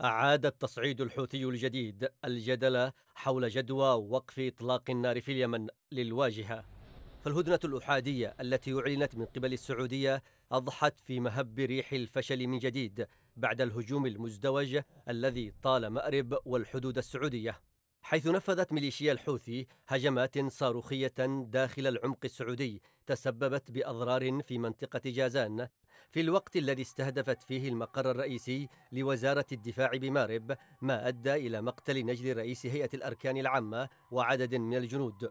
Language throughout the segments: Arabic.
أعاد التصعيد الحوثي الجديد الجدل حول جدوى وقف إطلاق النار في اليمن للواجهة فالهدنة الأحادية التي أعلنت من قبل السعودية أضحت في مهب ريح الفشل من جديد بعد الهجوم المزدوج الذي طال مأرب والحدود السعودية حيث نفذت ميليشيا الحوثي هجمات صاروخية داخل العمق السعودي تسببت بأضرار في منطقة جازان في الوقت الذي استهدفت فيه المقر الرئيسي لوزارة الدفاع بمارب ما أدى إلى مقتل نجل رئيس هيئة الأركان العامة وعدد من الجنود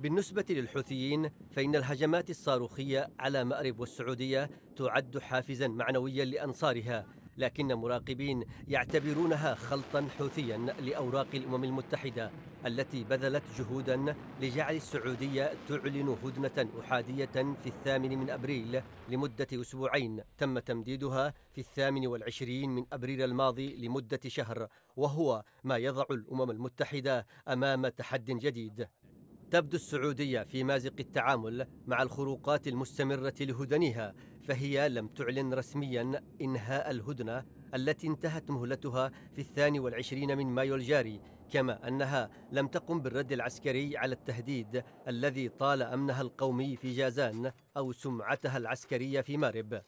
بالنسبة للحوثيين فإن الهجمات الصاروخية على مأرب والسعودية تعد حافزا معنويا لأنصارها لكن مراقبين يعتبرونها خلطا حوثيا لأوراق الأمم المتحدة التي بذلت جهودا لجعل السعودية تعلن هدنة أحادية في الثامن من أبريل لمدة أسبوعين تم تمديدها في الثامن والعشرين من أبريل الماضي لمدة شهر وهو ما يضع الأمم المتحدة أمام تحد جديد تبدو السعودية في مازق التعامل مع الخروقات المستمرة لهدنها فهي لم تعلن رسميا إنهاء الهدنة التي انتهت مهلتها في الثاني والعشرين من مايو الجاري كما أنها لم تقم بالرد العسكري على التهديد الذي طال أمنها القومي في جازان أو سمعتها العسكرية في مارب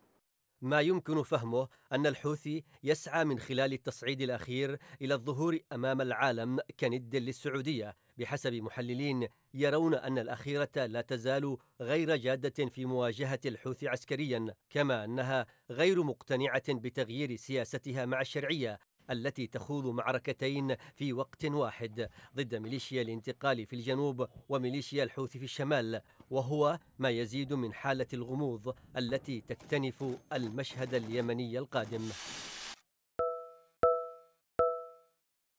ما يمكن فهمه أن الحوثي يسعى من خلال التصعيد الأخير إلى الظهور أمام العالم كند للسعودية بحسب محللين يرون أن الأخيرة لا تزال غير جادة في مواجهة الحوثي عسكريا كما أنها غير مقتنعة بتغيير سياستها مع الشرعية التي تخوض معركتين في وقت واحد ضد ميليشيا الانتقال في الجنوب وميليشيا الحوثي في الشمال وهو ما يزيد من حالة الغموض التي تكتنف المشهد اليمني القادم